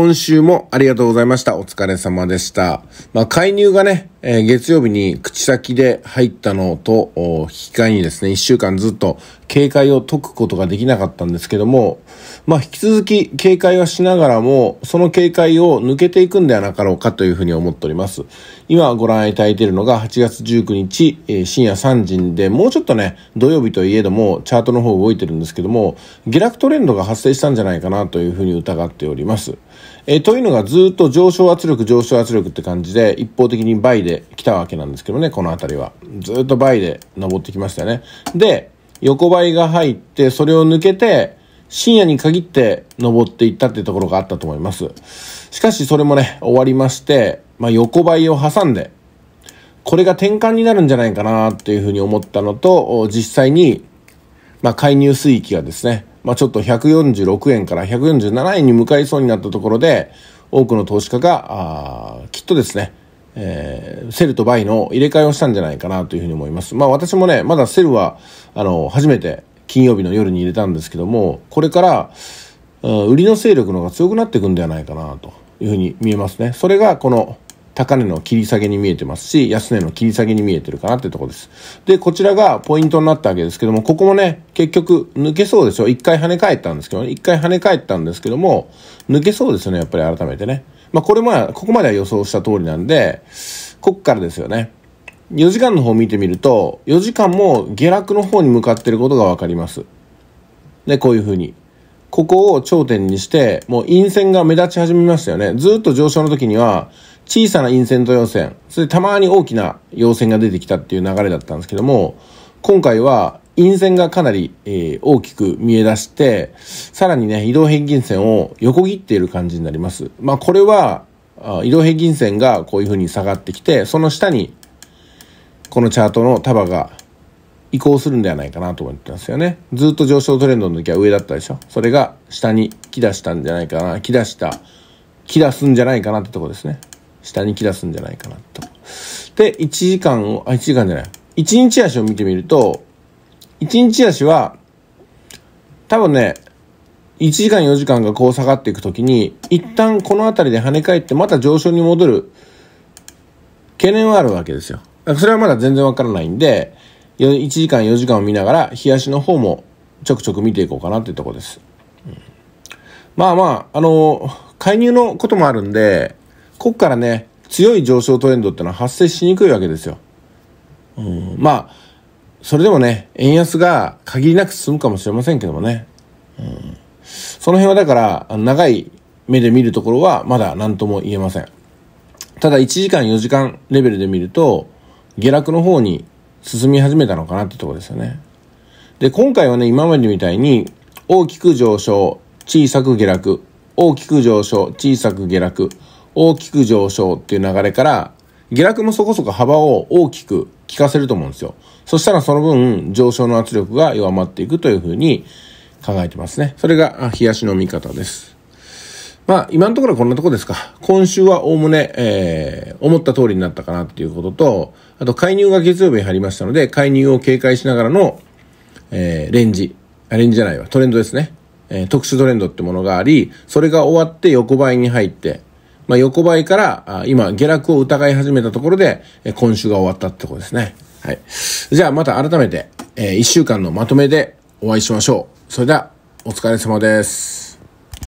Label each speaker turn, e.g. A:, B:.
A: 今週もありがとうございました。お疲れ様でした。まあ、介入がね、え月曜日に口先で入ったのと引き換えにですね、一週間ずっと警戒を解くことができなかったんですけども、まあ引き続き警戒はしながらも、その警戒を抜けていくんではなかろうかというふうに思っております。今ご覧いただいているのが8月19日、え深夜3時で、もうちょっとね、土曜日といえどもチャートの方動いてるんですけども、下落トレンドが発生したんじゃないかなというふうに疑っております。えというのがずっと上昇圧力上昇圧力って感じで一方的に倍でで来たわけなんですけどね、この辺りは。ずっと倍で登ってきましたね。で、横ばいが入って、それを抜けて、深夜に限って登っていったっていうところがあったと思います。しかしそれもね、終わりまして、まあ、横ばいを挟んで、これが転換になるんじゃないかなっていうふうに思ったのと、実際に、まあ、介入水域がですね、まあ、ちょっと146円から147円に向かいそうになったところで、多くの投資家が、あきっとですね、えー、セルとバイの入れ替えをしたんじゃないかなというふうに思います。まあ私もね、まだセルは、あの、初めて金曜日の夜に入れたんですけども、これから、売りの勢力の方が強くなっていくんではないかなというふうに見えますね。それがこの高値の切り下げに見えてますし、安値の切り下げに見えてるかなってとこです。で、こちらがポイントになったわけですけども、ここもね、結局抜けそうですよ。一回跳ね返ったんですけど、ね、一回跳ね返ったんですけども、抜けそうですよね、やっぱり改めてね。まあ、これも、ここまでは予想した通りなんで、こっからですよね。4時間の方見てみると、4時間も下落の方に向かってることがわかります。で、こういうふうに。ここを頂点にして、もう陰線が目立ち始めましたよね。ずっと上昇の時には、小さな陰線と陽線、それたまに大きな陽線が出てきたっていう流れだったんですけども、今回は陰線がかなり、えー、大きく見え出して、さらにね、移動平均線を横切っている感じになります。まあこれは、移動平均線がこういう風に下がってきて、その下に、このチャートの束が移行するんではないかなと思ってますよね。ずっと上昇トレンドの時は上だったでしょ。それが下に来だしたんじゃないかな、来だした、来だすんじゃないかなってとこですね。下に切らすんじゃないかなと。で、1時間を、あ、1時間じゃない。1日足を見てみると、1日足は、多分ね、1時間4時間がこう下がっていくときに、一旦この辺りで跳ね返ってまた上昇に戻る懸念はあるわけですよ。それはまだ全然わからないんで、1時間4時間を見ながら、日足の方もちょくちょく見ていこうかなっていうとこです。まあまあ、あの介入のこともあるんで、こっからね、強い上昇トレンドってのは発生しにくいわけですよ。うん、まあ、それでもね、円安が限りなく進むかもしれませんけどもね。うん、その辺はだから、長い目で見るところはまだ何とも言えません。ただ1時間4時間レベルで見ると、下落の方に進み始めたのかなってとこですよね。で、今回はね、今までみたいに、大きく上昇、小さく下落、大きく上昇、小さく下落、大きく上昇っていう流れから、下落もそこそこ幅を大きく効かせると思うんですよ。そしたらその分、上昇の圧力が弱まっていくというふうに考えてますね。それが、冷やしの見方です。まあ、今のところこんなとこですか。今週はおおむね、えー、思った通りになったかなっていうことと、あと、介入が月曜日に入りましたので、介入を警戒しながらの、えー、レンジ。あ、レンジじゃないわ。トレンドですね。えー、特殊トレンドってものがあり、それが終わって横ばいに入って、まあ、横ばいから、今、下落を疑い始めたところで、今週が終わったってことですね。はい。じゃあ、また改めて、えー、1週間のまとめでお会いしましょう。それでは、お疲れ様です。